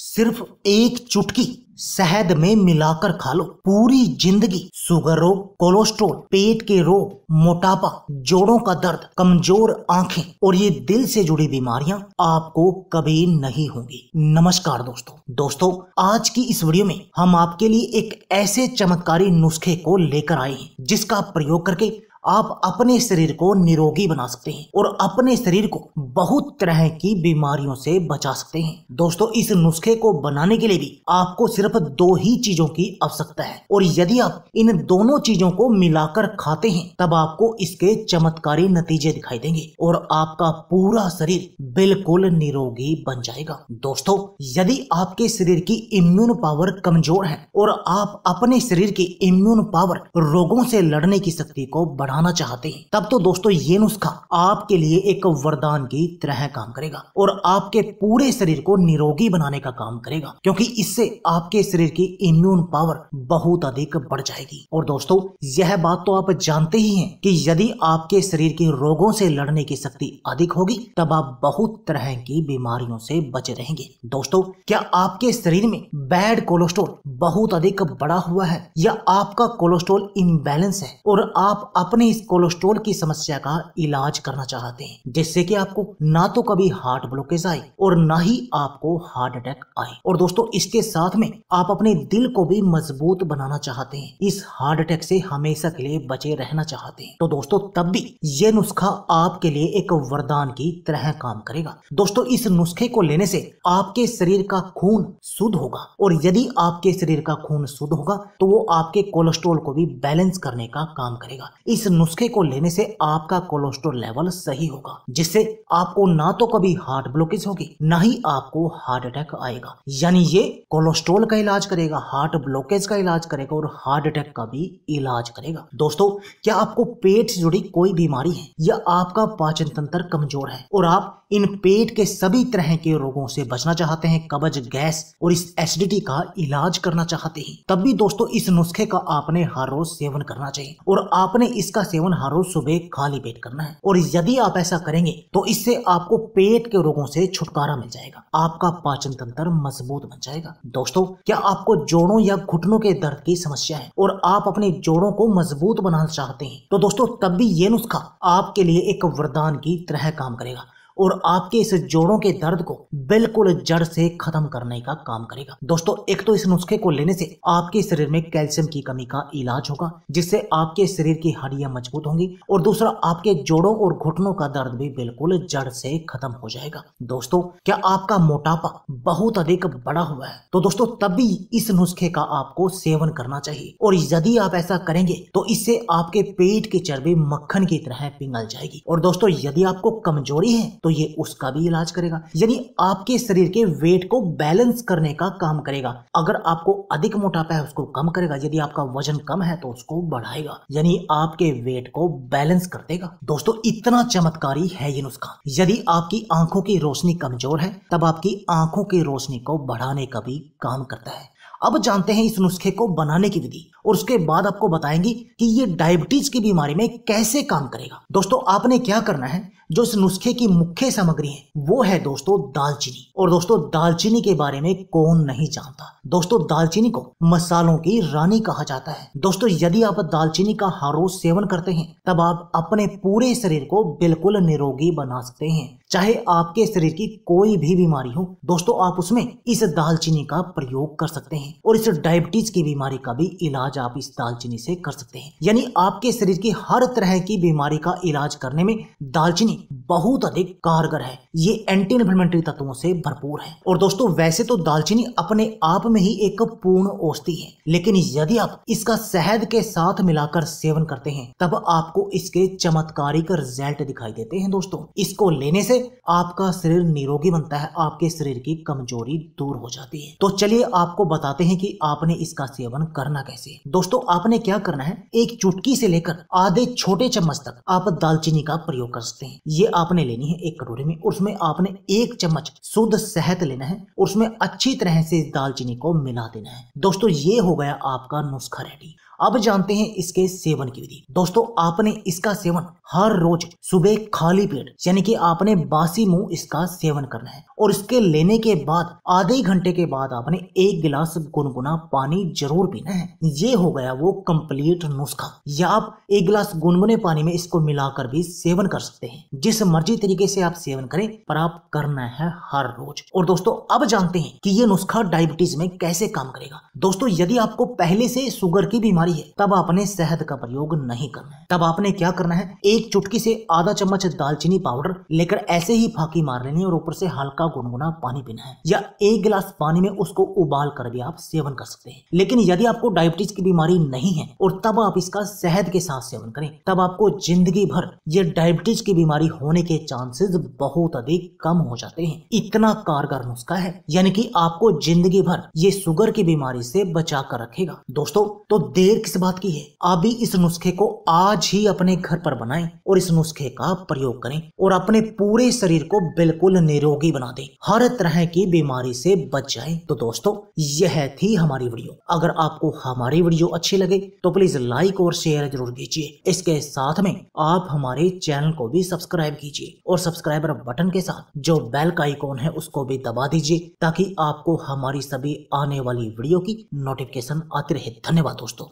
सिर्फ एक चुटकी शहद में मिलाकर खा लो पूरी जिंदगी सुगर रोग कोलेस्ट्रोल पेट के रोग मोटापा जोड़ों का दर्द कमजोर आंखें और ये दिल से जुड़ी बीमारियां आपको कभी नहीं होंगी नमस्कार दोस्तों दोस्तों आज की इस वीडियो में हम आपके लिए एक ऐसे चमत्कारी नुस्खे को लेकर आए हैं जिसका प्रयोग करके आप अपने शरीर को निरोगी बना सकते हैं और अपने शरीर को बहुत तरह की बीमारियों से बचा सकते हैं दोस्तों इस नुस्खे को बनाने के लिए भी आपको सिर्फ दो ही चीजों की आवश्यकता है और यदि आप इन दोनों चीजों को मिलाकर खाते हैं तब आपको इसके चमत्कारी नतीजे दिखाई देंगे और आपका पूरा शरीर बिल्कुल निरोगी बन जाएगा दोस्तों यदि आपके शरीर की इम्यून पावर कमजोर है और आप अपने शरीर की इम्यून पावर रोगों से लड़ने की शक्ति को बढ़ा बढ़ाना चाहते हैं तब तो दोस्तों ये नुस्खा आपके लिए एक वरदान की तरह काम करेगा और आपके पूरे शरीर को निरोगी बनाने का काम करेगा क्योंकि इससे आपके शरीर की इम्यून पावर बहुत अधिक बढ़ जाएगी और दोस्तों यह बात तो आप जानते ही हैं कि यदि आपके शरीर के रोगों से लड़ने की शक्ति अधिक होगी तब आप बहुत तरह की बीमारियों से बचे रहेंगे दोस्तों क्या आपके शरीर में बैड कोलेस्ट्रोल बहुत अधिक बढ़ा हुआ है या आपका कोलेस्ट्रोल इम्बेलेंस है और आप अपने अपने इस कोलेस्ट्रोल की समस्या का इलाज करना चाहते हैं जिससे कि आपको ना तो कभी हार्ट ब्लॉकेज आए और ना ही आपको हार्ट अटैक आए और दोस्तों इसके साथ में आप अपने दिल को भी मजबूत बनाना चाहते हैं इस हार्ट अटैक से हमेशा के लिए बचे रहना चाहते हैं तो दोस्तों तब भी ये नुस्खा आपके लिए एक वरदान की तरह काम करेगा दोस्तों इस नुस्खे को लेने से आपके शरीर का खून शुद्ध होगा और यदि आपके शरीर का खून शुद्ध होगा तो वो आपके कोलेस्ट्रोल को भी बैलेंस करने का काम करेगा इस नुस्खे को लेने से आपका कोलेस्ट्रोल लेवल सही होगा जिससे आपको ना तो कभी हार्ट ब्लॉकेज होगी ना ही आपको हार्ट अटैक आएगा यानी ये कोलेस्ट्रोल का इलाज करेगा हार्ट ब्लॉकेज का इलाज करेगा और हार्ट अटैक का भी इलाज करेगा दोस्तों क्या आपको पेट से जुड़ी कोई बीमारी है या आपका पाचन तंत्र कमजोर है और आप इन पेट के सभी तरह के रोगों से बचना चाहते हैं कब्ज गैस और इस एसिडिटी का इलाज करना चाहते हैं तब भी दोस्तों इस नुस्खे का आपने हर रोज सेवन करना चाहिए और आपने इसका इसका सेवन हर रोज सुबह खाली पेट करना है और यदि आप ऐसा करेंगे तो इससे आपको पेट के रोगों से छुटकारा मिल जाएगा आपका पाचन तंत्र मजबूत बन जाएगा दोस्तों क्या आपको जोड़ों या घुटनों के दर्द की समस्या है और आप अपने जोड़ों को मजबूत बनाना चाहते हैं तो दोस्तों तब भी ये नुस्खा आपके लिए एक वरदान की तरह काम करेगा और आपके इस जोड़ों के दर्द को बिल्कुल जड़ से खत्म करने का काम करेगा दोस्तों एक तो इस नुस्खे को लेने से आपके शरीर में कैल्शियम की कमी का इलाज होगा जिससे आपके शरीर की हड्डियां मजबूत होंगी और दूसरा आपके जोड़ों और घुटनों का दर्द भी बिल्कुल जड़ से खत्म हो जाएगा दोस्तों क्या आपका मोटापा बहुत अधिक बड़ा हुआ है तो दोस्तों तभी इस नुस्खे का आपको सेवन करना चाहिए और यदि आप ऐसा करेंगे तो इससे आपके पेट की चर्बी मक्खन की तरह पिघल जाएगी और दोस्तों यदि आपको कमजोरी है तो ये उसका भी इलाज करेगा यानी आपके शरीर के वेट को बैलेंस करने का काम करेगा अगर आपको अधिक मोटापा है उसको कम करेगा यदि आपका वजन कम है तो उसको बढ़ाएगा यानी आपके वेट को बैलेंस कर देगा दोस्तों इतना चमत्कारी है ये नुस्खा यदि आपकी आंखों की रोशनी कमजोर है तब आपकी आंखों की रोशनी को बढ़ाने का भी काम करता है अब जानते हैं इस नुस्खे को बनाने की विधि और उसके बाद आपको बताएंगे कि ये डायबिटीज की बीमारी में कैसे काम करेगा दोस्तों आपने क्या करना है जो इस नुस्खे की मुख्य सामग्री है वो है दोस्तों दालचीनी और दोस्तों दालचीनी के बारे में कौन नहीं जानता दोस्तों दालचीनी को मसालों की रानी कहा जाता है दोस्तों यदि आप दालचीनी का हर रोज सेवन करते हैं तब आप अपने पूरे शरीर को बिल्कुल निरोगी बना सकते हैं चाहे आपके शरीर की कोई भी बीमारी हो दोस्तों आप उसमें इस दालचीनी का प्रयोग कर सकते हैं और इस डायबिटीज की बीमारी का भी इलाज आप इस दालचीनी से कर सकते हैं यानी आपके शरीर की हर तरह की बीमारी का इलाज करने में दालचीनी बहुत अधिक कारगर है ये एंटी इन्फ्लेमेटरी तत्वों से भरपूर है और दोस्तों वैसे तो दालचीनी अपने आप में ही एक पूर्ण औषधि है लेकिन यदि आप इसका शहद के साथ मिलाकर सेवन करते हैं तब आपको इसके चमत्कारिक रिजल्ट दिखाई देते हैं दोस्तों इसको लेने से आपका शरीर निरोगी बनता है आपके शरीर की कमजोरी दूर हो जाती है तो चलिए आपको बताते हैं कि आपने इसका सेवन करना कैसे दोस्तों आपने क्या करना है एक चुटकी से लेकर आधे छोटे चम्मच तक आप दालचीनी का प्रयोग कर सकते हैं ये आप आपने लेनी है एक कटोरे में और उसमें आपने एक चम्मच शुद्ध शहद लेना है और उसमें अच्छी तरह से इस दालचीनी को मिला देना है दोस्तों ये हो गया आपका नुस्खा रेडी अब जानते हैं इसके सेवन की विधि दोस्तों आपने इसका सेवन हर रोज सुबह खाली पेट यानी कि आपने बासी मुंह इसका सेवन करना है और इसके लेने के बाद आधे घंटे के बाद आपने एक गिलास गुनगुना पानी जरूर पीना है ये हो गया वो कंप्लीट नुस्खा या आप एक गिलास गुनगुने पानी में इसको मिलाकर भी सेवन कर सकते हैं जिस मर्जी तरीके से आप सेवन करें पर आप करना है हर रोज और दोस्तों अब जानते हैं कि ये नुस्खा डायबिटीज में कैसे काम करेगा दोस्तों यदि आपको पहले से शुगर की बीमारी भारी है तब आपने शहद का प्रयोग नहीं करना है तब आपने क्या करना है एक चुटकी से आधा चम्मच दालचीनी पाउडर लेकर ऐसे ही फाकी मार लेनी और ऊपर से हल्का गुनगुना पानी पीना है या एक गिलास पानी में उसको उबाल कर भी आप सेवन कर सकते हैं लेकिन यदि आपको डायबिटीज की बीमारी नहीं है और तब आप इसका शहद के साथ सेवन करें तब आपको जिंदगी भर ये डायबिटीज की बीमारी होने के चांसेस बहुत अधिक कम हो जाते हैं इतना कारगर नुस्खा है यानी कि आपको जिंदगी भर ये शुगर की बीमारी से बचा कर रखेगा दोस्तों तो देर किस बात की है आप भी इस नुस्खे को आज ही अपने घर पर बनाएं और इस नुस्खे का प्रयोग करें और अपने पूरे शरीर को बिल्कुल निरोगी बना दें हर तरह की बीमारी से बच जाएं तो दोस्तों यह थी हमारी वीडियो अगर आपको हमारी वीडियो अच्छी लगे तो प्लीज लाइक और शेयर जरूर कीजिए इसके साथ में आप हमारे चैनल को भी सब्सक्राइब कीजिए और सब्सक्राइबर बटन के साथ जो बेल का आइकॉन है उसको भी दबा दीजिए ताकि आपको हमारी सभी आने वाली वीडियो की नोटिफिकेशन आती रहे धन्यवाद दोस्तों